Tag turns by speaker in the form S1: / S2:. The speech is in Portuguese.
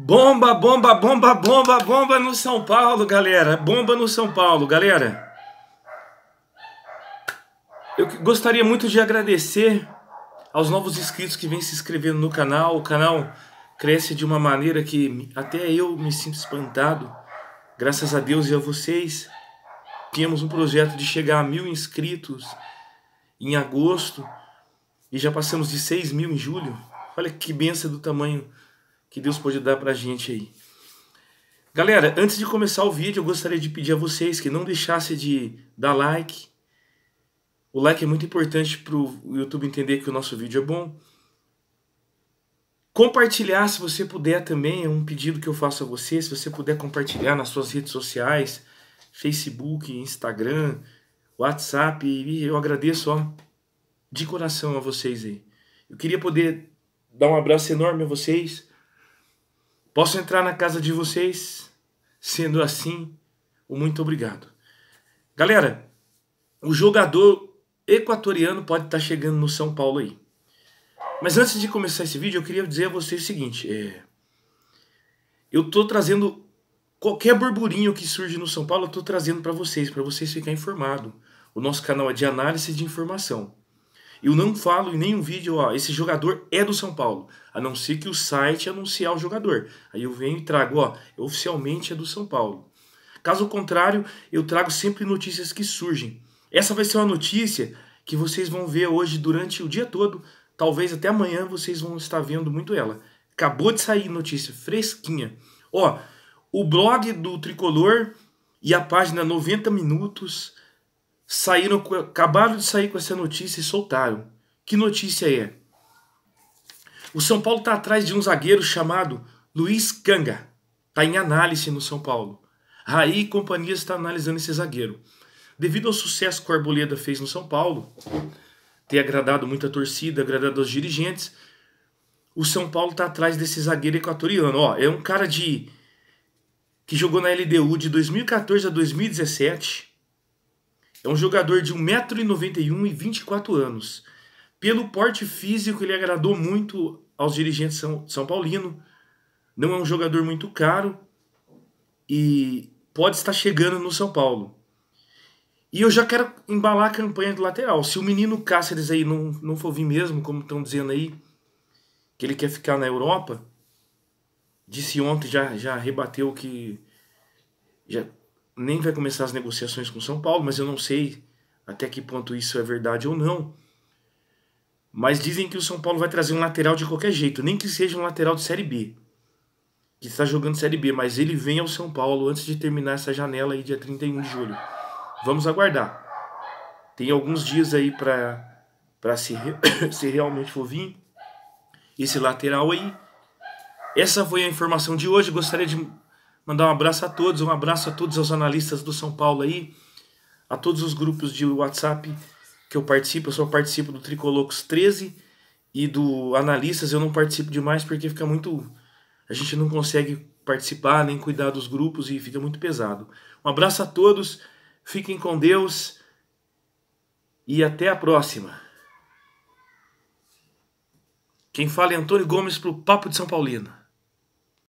S1: Bomba, bomba, bomba, bomba, bomba no São Paulo, galera. Bomba no São Paulo, galera. Eu gostaria muito de agradecer aos novos inscritos que vêm se inscrevendo no canal. O canal cresce de uma maneira que até eu me sinto espantado. Graças a Deus e a vocês, tínhamos um projeto de chegar a mil inscritos em agosto e já passamos de 6 mil em julho. Olha que benção do tamanho que Deus pode dar para a gente aí. Galera, antes de começar o vídeo, eu gostaria de pedir a vocês que não deixassem de dar like. O like é muito importante para o YouTube entender que o nosso vídeo é bom. Compartilhar, se você puder também, é um pedido que eu faço a você. Se você puder compartilhar nas suas redes sociais, Facebook, Instagram, WhatsApp, eu agradeço ó, de coração a vocês aí. Eu queria poder dar um abraço enorme a vocês Posso entrar na casa de vocês? Sendo assim, o muito obrigado. Galera, o jogador equatoriano pode estar chegando no São Paulo aí. Mas antes de começar esse vídeo, eu queria dizer a vocês o seguinte: é... eu estou trazendo qualquer burburinho que surge no São Paulo, eu estou trazendo para vocês, para vocês ficarem informados. O nosso canal é de análise de informação. Eu não falo em nenhum vídeo, ó, esse jogador é do São Paulo, a não ser que o site anunciar o jogador. Aí eu venho e trago, ó, oficialmente é do São Paulo. Caso contrário, eu trago sempre notícias que surgem. Essa vai ser uma notícia que vocês vão ver hoje durante o dia todo, talvez até amanhã vocês vão estar vendo muito ela. Acabou de sair notícia fresquinha. Ó, o blog do Tricolor e a página 90 minutos saíram, acabaram de sair com essa notícia e soltaram. Que notícia é? O São Paulo está atrás de um zagueiro chamado Luiz Canga. Está em análise no São Paulo. Raí e companhia está analisando esse zagueiro. Devido ao sucesso que o Arboleda fez no São Paulo, ter agradado muito a torcida, agradado aos dirigentes, o São Paulo está atrás desse zagueiro equatoriano. Ó, é um cara de que jogou na LDU de 2014 a 2017 é um jogador de 1,91m e 24 anos. Pelo porte físico, ele agradou muito aos dirigentes são, são paulino. Não é um jogador muito caro e pode estar chegando no São Paulo. E eu já quero embalar a campanha do lateral. Se o menino Cáceres aí não, não for vir mesmo, como estão dizendo aí, que ele quer ficar na Europa, disse ontem, já, já rebateu que já nem vai começar as negociações com São Paulo, mas eu não sei até que ponto isso é verdade ou não. Mas dizem que o São Paulo vai trazer um lateral de qualquer jeito, nem que seja um lateral de Série B, que está jogando Série B, mas ele vem ao São Paulo antes de terminar essa janela aí, dia 31 de julho. Vamos aguardar. Tem alguns dias aí para se, se realmente for vir esse lateral aí. Essa foi a informação de hoje. Gostaria de Mandar um abraço a todos, um abraço a todos os analistas do São Paulo aí, a todos os grupos de WhatsApp que eu participo. Eu só participo do Tricolocos 13 e do Analistas. Eu não participo demais porque fica muito. A gente não consegue participar nem cuidar dos grupos e fica muito pesado. Um abraço a todos, fiquem com Deus e até a próxima. Quem fala é Antônio Gomes para o Papo de São Paulino.